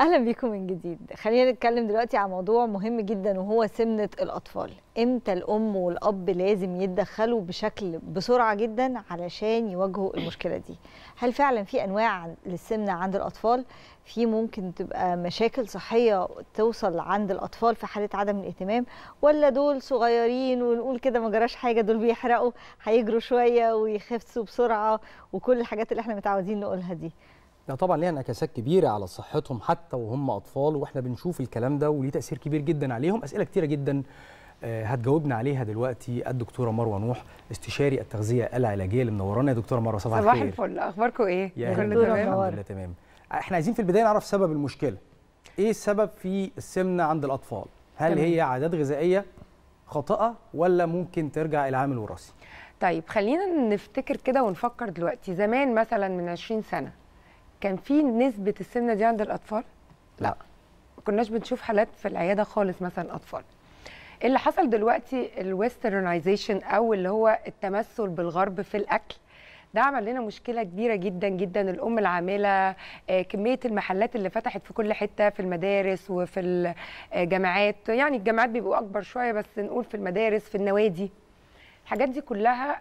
اهلا بيكم من جديد خلينا نتكلم دلوقتي عن موضوع مهم جدا وهو سمنه الاطفال امتى الام والاب لازم يتدخلوا بشكل بسرعه جدا علشان يواجهوا المشكله دي هل فعلا في انواع للسمنه عند الاطفال في ممكن تبقى مشاكل صحيه توصل عند الاطفال في حاله عدم الاهتمام ولا دول صغيرين ونقول كده ما جراش حاجه دول بيحرقوا هيجروا شويه ويخفوا بسرعه وكل الحاجات اللي احنا متعودين نقولها دي لا طبعا ليها انعكاسات كبيره على صحتهم حتى وهم اطفال واحنا بنشوف الكلام ده وليه تاثير كبير جدا عليهم اسئله كتيره جدا آه، هتجاوبنا عليها دلوقتي الدكتوره مروه نوح استشاري التغذيه العلاجيه اللي منورانا يا دكتوره مروه صباح الخير صباح الفل اخباركم ايه يا كل تمام الحمد لله تمام احنا عايزين في البدايه نعرف سبب المشكله ايه السبب في السمنه عند الاطفال هل تمام. هي عادات غذائيه خاطئه ولا ممكن ترجع الى عامل وراثي طيب خلينا نفتكر كده ونفكر دلوقتي زمان مثلا من 20 سنه كان في نسبه السمنه دي عند الاطفال لا ما كناش بنشوف حالات في العياده خالص مثلا اطفال إيه اللي حصل دلوقتي الويسترنايزيشن او اللي هو التمثل بالغرب في الاكل ده عمل لنا مشكله كبيره جدا جدا الام العامله آه، كميه المحلات اللي فتحت في كل حته في المدارس وفي الجامعات يعني الجامعات بيبقوا اكبر شويه بس نقول في المدارس في النوادي الحاجات دي كلها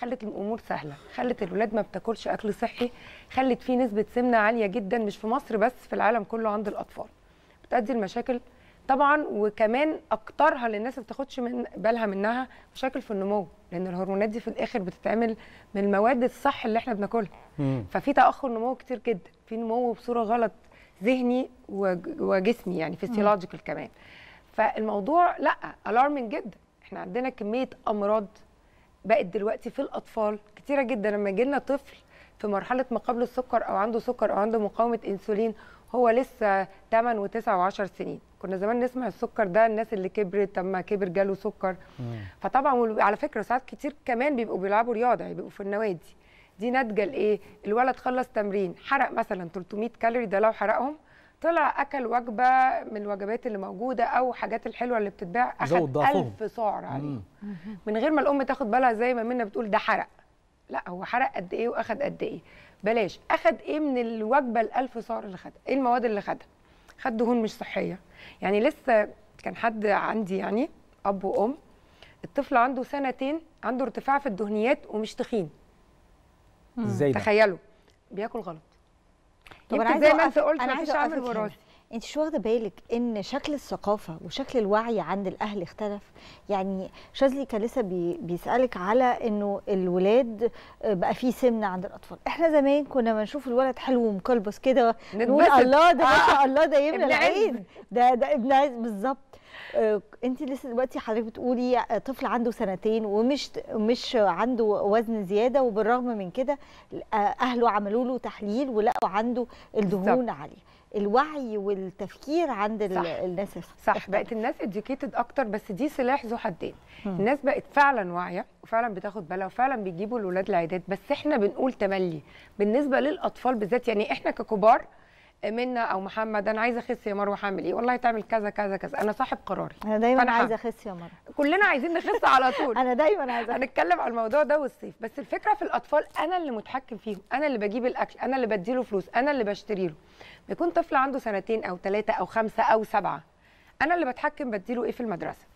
خلت الامور سهله خلت الولاد ما بتاكلش اكل صحي خلت في نسبه سمنه عاليه جدا مش في مصر بس في العالم كله عند الاطفال بتؤدي لمشاكل طبعا وكمان اكترها للناس ما بتاخدش من بالها منها مشاكل في النمو لان الهرمونات دي في الاخر بتتعمل من المواد الصح اللي احنا بناكلها ففي تاخر نمو كتير جدا في نمو بصوره غلط ذهني وجسمي يعني فيسيولوجيكال كمان فالموضوع لا الارمنج جدا احنا عندنا كميه امراض بقت دلوقتي في الاطفال كتيره جدا لما يجي لنا طفل في مرحله ما قبل السكر او عنده سكر او عنده مقاومه انسولين هو لسه 8 و9 و10 سنين كنا زمان نسمع السكر ده الناس اللي كبرت ما كبر جاله سكر مم. فطبعا على فكره ساعات كتير كمان بيبقوا بيلعبوا رياضه يعني بيبقوا في النوادي دي ناتجه لايه الولد خلص تمرين حرق مثلا 300 كالوري ده لو حرقهم طلع اكل وجبه من الوجبات اللي موجوده او حاجات الحلوه اللي بتتباع اخد 1000 سعر عليه من غير ما الام تاخد بالها زي ما منا بتقول ده حرق لا هو حرق قد ايه واخد قد ايه بلاش اخد ايه من الوجبه ال1000 سعر اللي خدها ايه المواد اللي خدها خد دهون مش صحيه يعني لسه كان حد عندي يعني اب وام الطفل عنده سنتين عنده ارتفاع في الدهنيات ومش تخين ازاي تخيلوا بياكل غلط طب انا زي ما انت قلت عايزه اعمل وراثي انت مش واخده بالك ان شكل الثقافه وشكل الوعي عند الاهل اختلف يعني شاذلي كان لسه بي بيسالك على انه الولاد آه، بقى في سمنه عند الاطفال احنا زمان كنا بنشوف الولد حلو ومكلبس كده نقول الله ده ما شاء الله ده يبنى العين ده ده ابن بالظبط آه، انت لسه دلوقتي حضرتك بتقولي آه، طفل عنده سنتين ومش مش عنده وزن زياده وبالرغم من كده آه، اهله عملوا له تحليل ولقوا عنده الدهون عاليه الوعي والتفكير عند صح. الناس صح صح. بقت الناس اديوكيتد اكتر بس دي سلاح ذو حدين الناس بقت فعلا واعيه وفعلا بتاخد بالها وفعلا بيجيبوا الاولاد العيادات بس احنا بنقول تملي بالنسبه للاطفال بالذات يعني احنا ككبار منا او محمد انا عايزه اخس يا مروه هعمل ايه والله تعمل كذا كذا كذا انا صاحب قراري انا دايما عايزه اخس يا مروه كلنا عايزين نخس على طول انا دايما عايزه هنتكلم على الموضوع ده والصيف بس الفكره في الاطفال انا اللي متحكم فيهم انا اللي بجيب الاكل انا اللي بديله فلوس انا اللي بشتري له بيكون طفل عنده سنتين او ثلاثه او خمسه او سبعه انا اللي بتحكم بديله ايه في المدرسه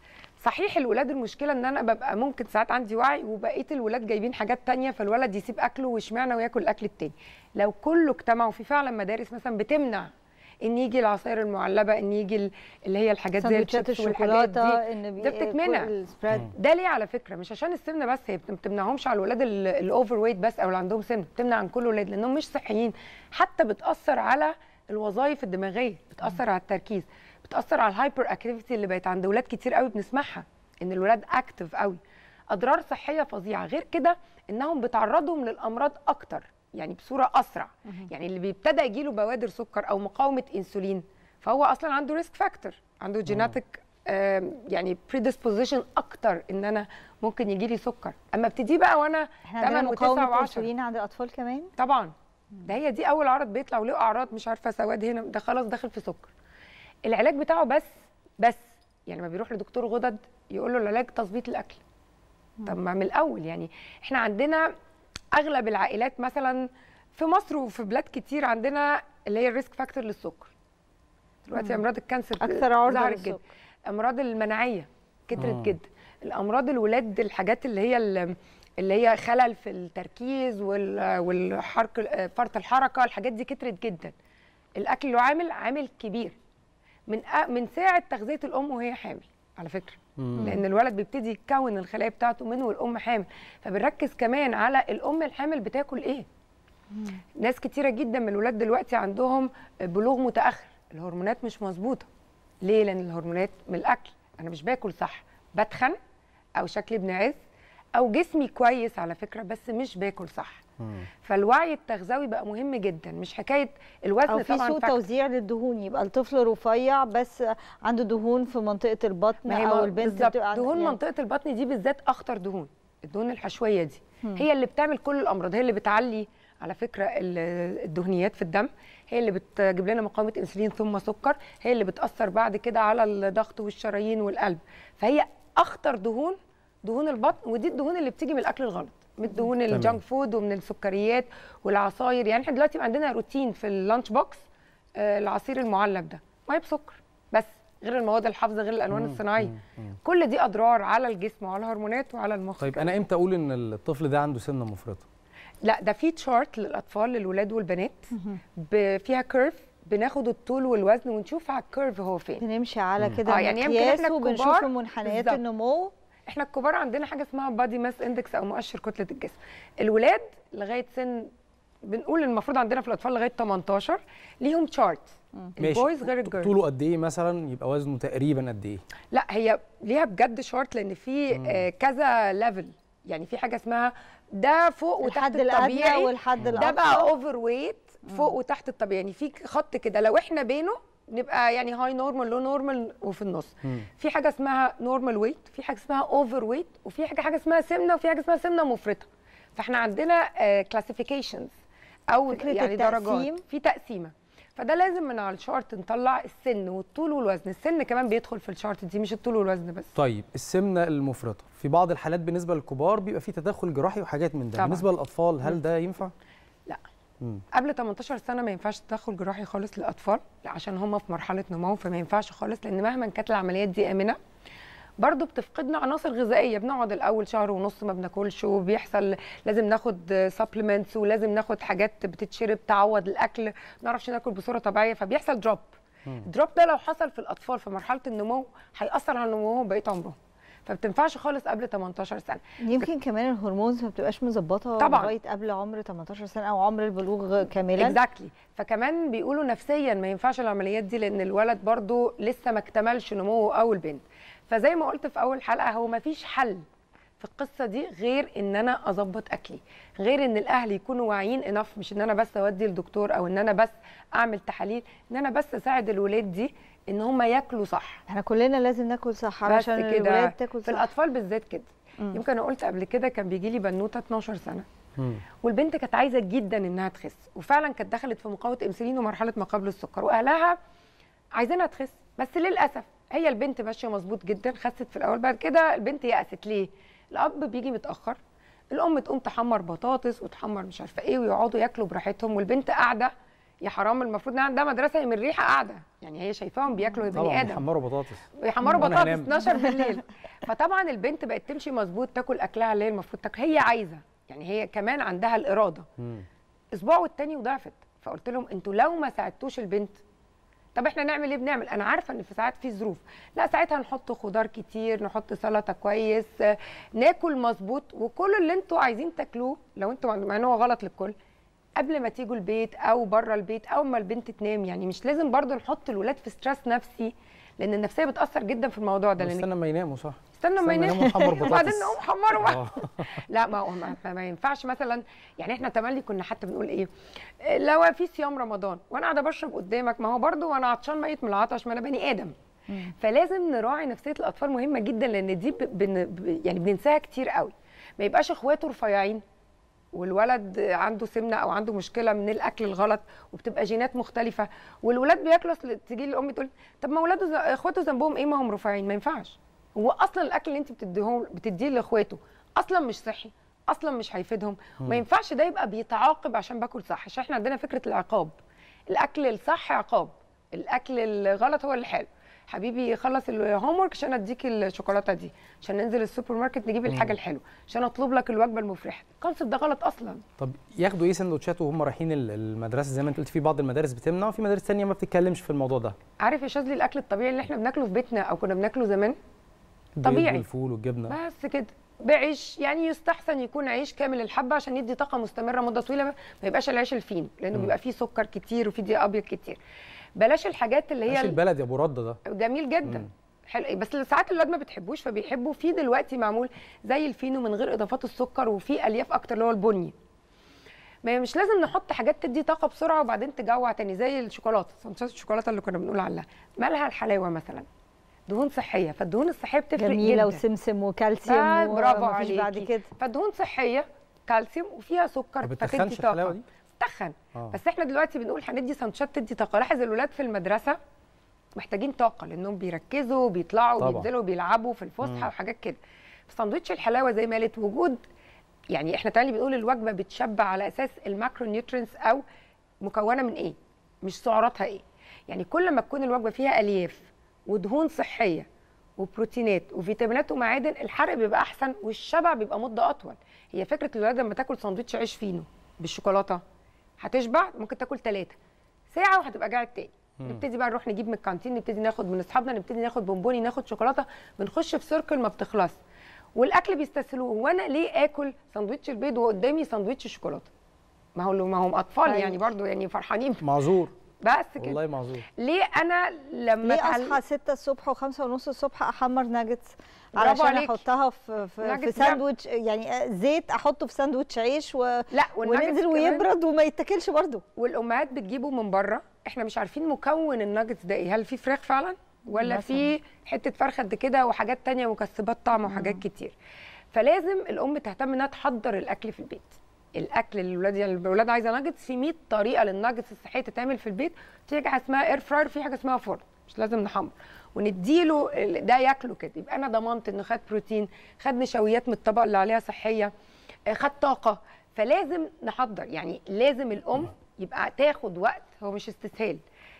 صحيح الولاد المشكله ان انا ببقى ممكن ساعات عندي وعي وبقيه الولاد جايبين حاجات تانية فالولد يسيب اكله واشمعنى وياكل الاكل التاني لو كله اجتمع وفي فعلا مدارس مثلا بتمنع ان يجي العصائر المعلبه ان يجي اللي هي الحاجات زي الشيبس والحاجات دي ده بتتمنع ده ليه على فكره مش عشان السمنه بس هي ما بتمنعهمش على الولاد الاوفر ويت بس او اللي عندهم سمنه بتمنع عن كل الولاد لانهم مش صحيين حتى بتاثر على الوظائف الدماغيه بتاثر على التركيز بتاثر على الهايبر اكتيفيتي اللي بقت عند ولاد كتير قوي بنسمعها ان الولاد اكتف قوي اضرار صحيه فظيعه غير كده انهم بتعرضهم للامراض اكتر يعني بصوره اسرع يعني اللي بيبتدى يجيله بوادر سكر او مقاومه انسولين فهو اصلا عنده ريسك فاكتور عنده جيناتيك يعني بريديسبوزيشن اكتر ان انا ممكن يجي لي سكر اما ابتدي بقى وانا 8 و9 و10 عند الاطفال كمان طبعا ده هي دي اول عرض بيطلع وله اعراض مش عارفه سواد هنا ده خلاص داخل في سكر العلاج بتاعه بس بس يعني ما بيروح لدكتور غدد يقول له العلاج تظبيط الاكل طب ما من الاول يعني احنا عندنا اغلب العائلات مثلا في مصر وفي بلاد كتير عندنا اللي هي الريسك فاكتور للسكر دلوقتي امراض الكانسر اكثر عرضه جدا امراض المناعيه كترت جدا الامراض الولاد الحاجات اللي هي اللي هي خلل في التركيز والحرق فرط الحركه الحاجات دي كترت جدا الاكل اللي عامل عامل كبير من من ساعه تغذيه الام وهي حامل على فكره مم. لان الولد بيبتدي يتكون الخلايا بتاعته من والام حامل فبنركز كمان على الام الحامل بتاكل ايه مم. ناس كتيره جدا من الولاد دلوقتي عندهم بلوغ متاخر الهرمونات مش مظبوطه ليه لان الهرمونات من الاكل انا مش باكل صح بتخن او شكلي بنعز او جسمي كويس على فكره بس مش باكل صح فالوعي التغذوي بقى مهم جدا مش حكايه الوزن أو في طبعا سوء توزيع للدهون يبقى الطفل رفيع بس عنده دهون في منطقه البطن او البنت دهون يعني. منطقه البطن دي بالذات اخطر دهون الدهون الحشويه دي مم. هي اللي بتعمل كل الامراض هي اللي بتعلي على فكره الدهنيات في الدم هي اللي بتجيب لنا مقاومه انسولين ثم سكر هي اللي بتاثر بعد كده على الضغط والشرايين والقلب فهي اخطر دهون دهون البطن ودي الدهون اللي بتيجي من الاكل الغلط من الدهون الجانك فود ومن السكريات والعصاير يعني احنا دلوقتي عندنا روتين في اللانش بوكس آه العصير المعلب ده ميه بسكر بس غير المواد الحافظه غير الالوان مم. الصناعيه مم. كل دي اضرار على الجسم وعلى الهرمونات وعلى المخ طيب انا امتى اقول ان الطفل ده عنده سمنه مفرطه لا ده في تشارت للاطفال للولاد والبنات فيها كيرف بناخد الطول والوزن ونشوف على الكيرف هو فين بنمشي على كده آه يعني يمكن احنا وبنشوف منحنيات النمو احنا الكبار عندنا حاجه اسمها بادي ماس اندكس او مؤشر كتله الجسم الولاد لغايه سن بنقول المفروض عندنا في الاطفال لغايه 18 ليهم تشارت البويز غير الجيرلز طوله قد ايه مثلا يبقى وزنه تقريبا قد ايه لا هي ليها بجد شارت لان في آه كذا ليفل يعني في حاجه اسمها ده فوق وتحت الطبيعي والحد ده بقى اوفر ويت فوق وتحت الطبيعي يعني في خط كده لو احنا بينه نبقى يعني هاي نورمال لو نورمال وفي النص مم. في حاجه اسمها نورمال ويت في حاجه اسمها اوفر ويت وفي حاجه حاجه اسمها سمنه وفي حاجه اسمها سمنه مفرطه فاحنا عندنا كلاسيفيكيشنز آه، uh, او يعني التقسيم. درجات في تقسيمه فده لازم من على الشارت نطلع السن والطول والوزن السن كمان بيدخل في الشارت دي مش الطول والوزن بس طيب السمنه المفرطه في بعض الحالات بالنسبه للكبار بيبقى في تدخل جراحي وحاجات من ده طبعًا. بالنسبه للاطفال هل ده ينفع مم. قبل 18 سنه ما ينفعش تدخل جراحي خالص للاطفال عشان هم في مرحله نمو فما ينفعش خالص لان مهما كانت العمليات دي امنه برضه بتفقدنا عناصر غذائيه بنقعد الاول شهر ونص ما بناكلش وبيحصل لازم ناخد سبلمنتس ولازم ناخد حاجات بتتشرب تعوض الاكل ما نعرفش ناكل بصوره طبيعيه فبيحصل دروب الدروب ده لو حصل في الاطفال في مرحله النمو هياثر على نموهم بقيه عمرهم فبتنفعش خالص قبل 18 سنه يمكن كمان الهرمونز ما بتبقاش مظبطه طبعا لغايه قبل عمر 18 سنه او عمر البلوغ كاملا اكزاكتلي exactly. فكمان بيقولوا نفسيا ما ينفعش العمليات دي لان الولد برضو لسه ما اكتملش نموه او البنت فزي ما قلت في اول حلقه هو ما فيش حل في القصه دي غير ان انا اظبط اكلي غير ان الاهل يكونوا واعيين انف مش ان انا بس اودي الدكتور او ان انا بس اعمل تحاليل ان انا بس اساعد الولاد دي ان هم ياكلوا صح احنا كلنا لازم ناكل صح عشان الولاد تاكل صح في الاطفال بالذات كده مم. يمكن انا قلت قبل كده كان بيجي لي بنوته 12 سنه مم. والبنت كانت عايزه جدا انها تخس وفعلا كانت دخلت في مقاومه انسولين ومرحله ما قبل السكر واهلها عايزينها تخس بس للاسف هي البنت ماشيه مظبوط جدا خست في الاول بعد كده البنت يأست ليه الاب بيجي متاخر الام تقوم تحمر بطاطس وتحمر مش عارفه ايه ويقعدوا ياكلوا براحتهم والبنت قاعده يا حرام المفروض ان ده مدرسه من الريحه قاعده يعني هي شايفاهم بياكلوا بني ادم بيحمروا بطاطس بيحمروا بطاطس 12 بالليل فطبعا البنت بقت تمشي مظبوط تاكل اكلها اللي هي المفروض تاكل هي عايزه يعني هي كمان عندها الاراده اسبوع والتاني وضعفت فقلت لهم انتوا لو ما ساعدتوش البنت طب احنا نعمل ايه بنعمل انا عارفه ان في ساعات في ظروف لا ساعتها نحط خضار كتير نحط سلطه كويس ناكل مظبوط وكل اللي انتوا عايزين تاكلوه لو انتوا مع ان هو غلط للكل قبل ما تيجوا البيت او بره البيت او ما البنت تنام يعني مش لازم برضو نحط الولاد في ستريس نفسي لان النفسيه بتاثر جدا في الموضوع ده لان استنى ما يناموا صح استنى ما يناموا وبعدين نقوم حمروا آه. لا ما هو ما ينفعش مثلا يعني احنا تملي كنا حتى بنقول ايه لو في صيام رمضان وانا قاعده بشرب قدامك ما هو برضو وانا عطشان ميت من العطش ما انا بني ادم فلازم نراعي نفسيه الاطفال مهمه جدا لان دي بن يعني بننساها كتير قوي ما يبقاش اخواته رفيعين والولد عنده سمنه او عنده مشكله من الاكل الغلط وبتبقى جينات مختلفه والولاد بياكلوا تجي الام تقول طب ما ولاده اخواته ذنبهم ايه ما هم رفيعين ما ينفعش هو اصلا الاكل اللي انت بتديه بتديه لاخواته اصلا مش صحي اصلا مش هيفيدهم ما ينفعش ده يبقى بيتعاقب عشان باكل صح عشان احنا عندنا فكره العقاب الاكل الصح عقاب الاكل الغلط هو اللي حلو حبيبي خلص الهوم ورك عشان اديك الشوكولاته دي عشان ننزل السوبر ماركت نجيب الحاجه الحلوه عشان اطلب لك الوجبه المفرحه الكونسيبت ده غلط اصلا طب ياخدوا ايه سندوتشات وهم رايحين المدرسه زي ما انت قلت في بعض المدارس بتمنع وفي مدارس ثانيه ما بتتكلمش في الموضوع ده عارف يا شاذلي الاكل الطبيعي اللي احنا بناكله في بيتنا او كنا بناكله زمان طبيعي الفول والجبنه بس كده بعيش يعني يستحسن يكون عيش كامل الحبه عشان يدي طاقه مستمره مده طويله ما يبقاش العيش الفين لانه م. بيبقى فيه سكر كتير وفيه دقيق ابيض كتير بلاش الحاجات اللي هي بلاش البلد يا ابو رده ده جميل جدا مم. حلو إيه، بس ساعات الولاد ما بتحبوش فبيحبوا في دلوقتي معمول زي الفينو من غير اضافات السكر وفي الياف اكتر اللي هو البني ما هي مش لازم نحط حاجات تدي طاقه بسرعه وبعدين تجوع تاني زي الشوكولاته سندوتشات الشوكولاته اللي كنا بنقول عليها مالها الحلاوه مثلا دهون صحيه فالدهون الصحيه بتفرق جميله وسمسم وكالسيوم آه، برافو عليكي بعد كده فالدهون صحيه كالسيوم وفيها سكر فتدي طاقه دي؟ تخن آه. بس احنا دلوقتي بنقول هندي سانشات تدي طاقه لاحظ الاولاد في المدرسه محتاجين طاقه لانهم بيركزوا بيطلعوا بينزلوا بيلعبوا في الفسحه وحاجات كده ساندوتش الحلاوه زي ما قالت وجود يعني احنا تاني بنقول الوجبه بتشبع على اساس الماكرو نيوترينس او مكونه من ايه مش سعراتها ايه يعني كل ما تكون الوجبه فيها الياف ودهون صحيه وبروتينات وفيتامينات ومعادن الحرق بيبقى احسن والشبع بيبقى مده اطول هي فكره الولاد لما تاكل ساندوتش عيش فينو بالشوكولاته هتشبع ممكن تاكل ثلاثه ساعه وهتبقى جعت تاني نبتدي بقى نروح نجيب من الكانتين نبتدي ناخد من اصحابنا نبتدي ناخد بونبوني ناخد شوكولاته بنخش في سيركل ما بتخلص والاكل بيستسهلوه وانا ليه اكل ساندوتش البيض وقدامي ساندوتش شوكولاته ما هو ما هم اطفال أيوة. يعني برضو يعني فرحانين معذور بس كده والله معذور ليه انا لما ليه اصحى 6 الصبح و5 ونص الصبح احمر ناجتس علشان احطها في في, في ساندوتش يعني زيت احطه في ساندوتش عيش و... لا وننزل ويبرد وما يتاكلش برده والامهات بتجيبه من بره احنا مش عارفين مكون الناجتس ده ايه هل في فراخ فعلا ولا في حته فرخه قد كده وحاجات تانية مكسبات طعم وحاجات كتير فلازم الام تهتم انها تحضر الاكل في البيت الاكل اللي الاولاد يعني الاولاد عايزه ناجتس في 100 طريقه للناجتس الصحيه تتعمل في البيت في حاجه اسمها اير فراير في حاجه اسمها فرن مش لازم نحمر ونديله ده ياكله كده يبقى انا ضمنت انه خد بروتين خد نشويات من الطبق اللي عليها صحيه آه، خد طاقه فلازم نحضر يعني لازم الام يبقى تاخد وقت هو مش استسهال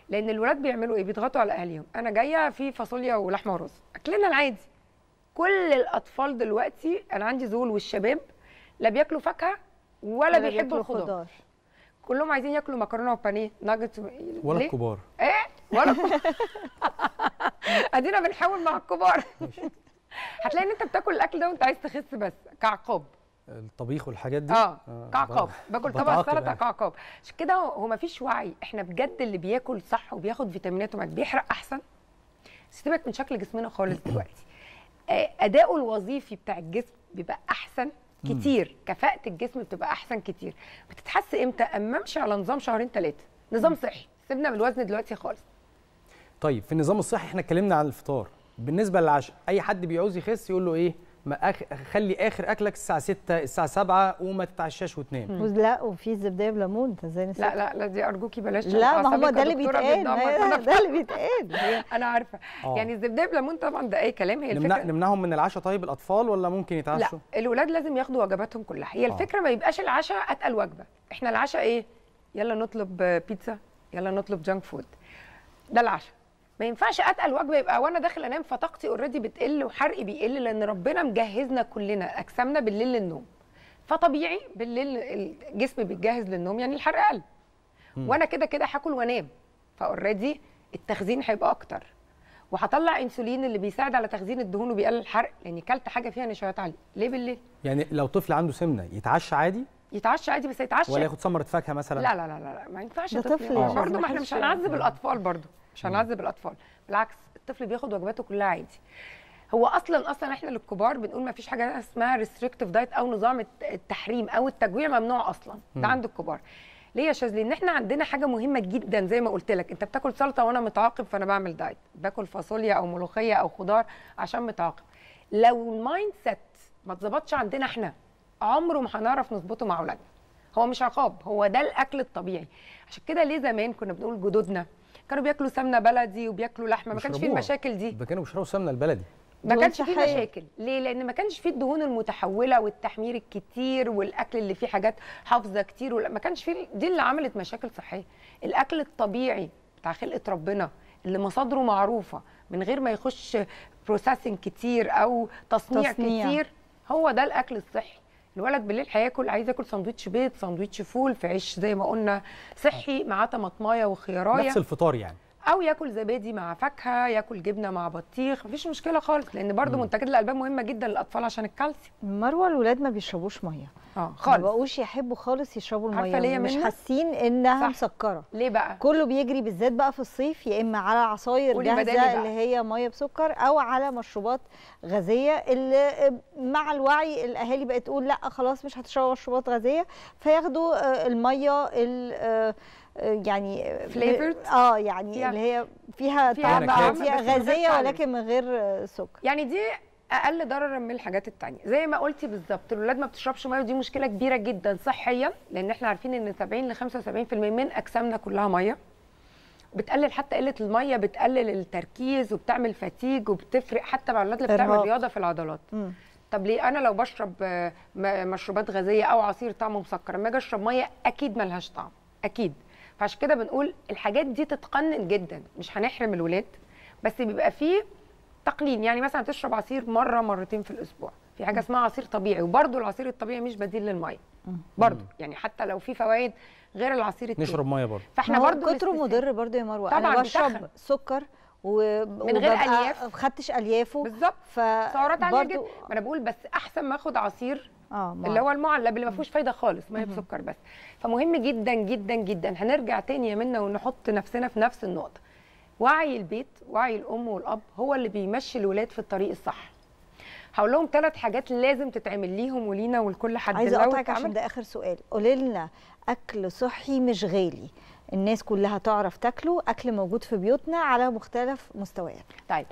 لان الولاد بيعملوا ايه بيضغطوا على اهاليهم انا جايه في فاصوليا ولحمه ورز اكلنا العادي كل الاطفال دلوقتي انا عندي زول والشباب لا بياكلوا فاكهه ولا بيحبوا الخضار كلهم عايزين ياكلوا مكرونه وبانيه ناجتس ولا الكبار ايه ولا ادينا بنحاول مع الكبار هتلاقي ان انت بتاكل الاكل ده وانت عايز تخس بس كعقاب الطبيخ والحاجات دي اه, آه، كعقاب باكل طبق سلطه يعني. كعقاب عشان كده هو مفيش وعي احنا بجد اللي بياكل صح وبياخد فيتامينات ومعاد بيحرق احسن سيبك من شكل جسمنا خالص دلوقتي آه، اداؤه الوظيفي بتاع الجسم بيبقى احسن كتير كفاءه الجسم بتبقى احسن كتير بتتحس امتى اما امشي على نظام شهرين ثلاثه نظام صحي سيبنا من الوزن دلوقتي خالص طيب في النظام الصحي احنا اتكلمنا عن الفطار بالنسبه للعشاء اي حد بيعوز يخس يقول له ايه ما أخ... خلي اخر اكلك الساعه 6 الساعه 7 وما تتعشاش وتنام لا وفي زبده بليمون انت ازاي لا لا لا دي ارجوكي بلاش لا ما هو ده اللي بيتقال ده اللي بيتقال انا عارفه أوه. يعني الزبده بليمون طبعا ده اي كلام هي الفكره نمنعهم من العشاء طيب الاطفال ولا ممكن يتعشوا لا الاولاد لازم ياخدوا وجباتهم كلها هي آه. الفكره ما يبقاش العشاء اتقل وجبه احنا العشاء ايه يلا نطلب بيتزا يلا نطلب جانك فود ده العشاء ما ينفعش اتقل وجبه يبقى وانا داخل انام فطاقتي اوريدي بتقل وحرقي بيقل لان ربنا مجهزنا كلنا اجسامنا بالليل للنوم فطبيعي بالليل الجسم بيتجهز للنوم يعني الحرق قل وانا كده كده هاكل وانام فاوريدي التخزين هيبقى اكتر وهطلع انسولين اللي بيساعد على تخزين الدهون وبيقلل الحرق لان كلت حاجه فيها نشويات عاليه ليه بالليل يعني لو طفل عنده سمنه يتعشى عادي يتعشى عادي بس يتعشى ولا ياخد ثمره فاكهه مثلا لا لا لا لا ما ينفعش ده طفل يعني. برضه ما احنا مش هنعذب يعني. الاطفال برضه مش هنعذب الاطفال بالعكس الطفل بياخد وجباته كلها عادي هو اصلا اصلا احنا للكبار بنقول ما فيش حاجه اسمها ريستريكتيف دايت او نظام التحريم او التجويع ممنوع اصلا ده عند الكبار ليه يا شاذلي ان احنا عندنا حاجه مهمه جدا زي ما قلت لك انت بتاكل سلطه وانا متعاقب فانا بعمل دايت باكل فاصوليا او ملوخيه او خضار عشان متعاقب لو المايند سيت ما اتظبطش عندنا احنا عمره ما هنعرف نظبطه مع اولادنا هو مش عقاب هو ده الاكل الطبيعي عشان كده ليه زمان كنا بنقول جدودنا كانوا بياكلوا سمنه بلدي وبياكلوا لحمه ما كانش فيه المشاكل دي ده كانوا بيشربوا سمنه البلدي ما كانش فيه مشاكل ليه لان ما كانش فيه الدهون المتحوله والتحمير الكتير والاكل اللي فيه حاجات حافظه كتير ولا ما كانش فيه دي اللي عملت مشاكل صحيه الاكل الطبيعي بتاع خلقه ربنا اللي مصادره معروفه من غير ما يخش بروسيسنج كتير او تصنيع, تصنيع. كتير هو ده الاكل الصحي الولد بالليل هياكل عايز ياكل ساندوتش بيض ساندوتش فول في عيش زي ما قلنا صحي معاه طماطمايه وخيارايه نفس الفطار يعني او ياكل زبادي مع فاكهه ياكل جبنه مع بطيخ مفيش مشكله خالص لان برضو مم. منتجات الالبان مهمه جدا للاطفال عشان الكالسيوم مروه الولاد ما بيشربوش ميه اه خالص ما بقوش يحبوا خالص يشربوا الميه عارفة ليه مش حاسين انها صح. مسكره ليه بقى كله بيجري بالذات بقى في الصيف يا اما على عصاير جاهزه اللي هي ميه بسكر او على مشروبات غازيه اللي مع الوعي الاهالي بقت تقول لا خلاص مش هتشربوا مشروبات غازيه فياخدوا آه، الميه آه، يعني فليفرد اه يعني فيها اللي هي فيها, فيها طعم فيها غازيه ولكن من غير سكر يعني دي اقل ضررا من الحاجات التانية زي ما قلتي بالظبط الاولاد ما بتشربش ميه ودي مشكله كبيره جدا صحيا لان احنا عارفين ان 70 ل 75% من اجسامنا كلها ميه بتقلل حتى قله الميه بتقلل التركيز وبتعمل فتيج وبتفرق حتى مع الاولاد اللي بتعمل رياضه في العضلات م. طب ليه انا لو بشرب آه، مشروبات غازيه او عصير طعمه مسكر لما اجي اشرب ميه اكيد ملهاش طعم اكيد فعشان كده بنقول الحاجات دي تتقنن جدا مش هنحرم الولاد بس بيبقى فيه تقليل يعني مثلا تشرب عصير مره مرتين في الاسبوع في حاجه اسمها عصير طبيعي وبرده العصير الطبيعي مش بديل للميه برضو يعني حتى لو في فوائد غير العصير التاني نشرب ميه برضو فاحنا برضو كتره مضر برضو يا مروه طبعا انا بشرب بتاخن. سكر و... من غير الياف ما خدتش اليافه بالظبط ف... سعرات عاليه جدا ما انا بقول بس احسن ما اخد عصير اه اللي هو المعلب اللي ما فيهوش فايده خالص ما هي بسكر بس فمهم جدا جدا جدا هنرجع تاني يا منا ونحط نفسنا في نفس النقطه وعي البيت وعي الام والاب هو اللي بيمشي الولاد في الطريق الصح هقول لهم ثلاث حاجات لازم تتعمل ليهم ولينا ولكل حد عايزه اقطعك عشان ده اخر سؤال قولي لنا اكل صحي مش غالي الناس كلها تعرف تاكله اكل موجود في بيوتنا على مختلف مستويات طيب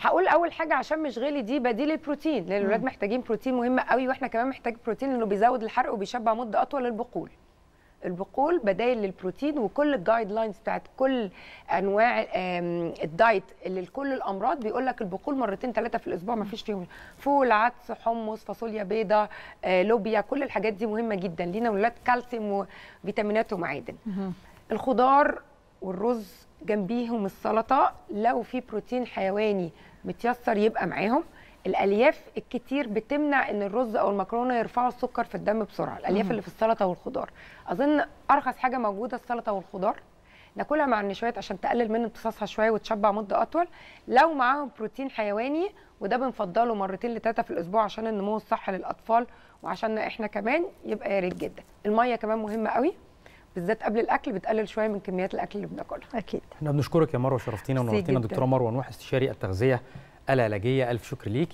هقول اول حاجه عشان مش غالي دي بديل البروتين لان الولاد محتاجين بروتين مهم قوي واحنا كمان محتاجين بروتين لانه بيزود الحرق وبيشبع مده اطول للبقول البقول بدايل للبروتين وكل الجايد لاينز بتاعت كل انواع الدايت اللي لكل الامراض بيقول لك البقول مرتين ثلاثه في الاسبوع ما فيش فيهم فول عدس حمص فاصوليا بيضاء آه، لوبيا كل الحاجات دي مهمه جدا لينا ولاد كالسيوم وفيتامينات ومعادن الخضار والرز جنبيهم السلطه لو في بروتين حيواني متيسر يبقى معاهم الالياف الكتير بتمنع ان الرز او المكرونه يرفعوا السكر في الدم بسرعه الالياف اللي في السلطه والخضار اظن ارخص حاجه موجوده السلطه والخضار ناكلها مع النشويات عشان تقلل من امتصاصها شويه وتشبع مده اطول لو معاهم بروتين حيواني وده بنفضله مرتين لتلاته في الاسبوع عشان النمو الصح للاطفال وعشان احنا كمان يبقى يا ريت جدا الميه كمان مهمه قوي بالذات قبل الاكل بتقلل شويه من كميات الاكل اللي بناكلها اكيد احنا بنشكرك يا مروه شرفتينا ونورتينا دكتوره مروه نوح استشاري التغذيه العلاجيه الف شكر ليكي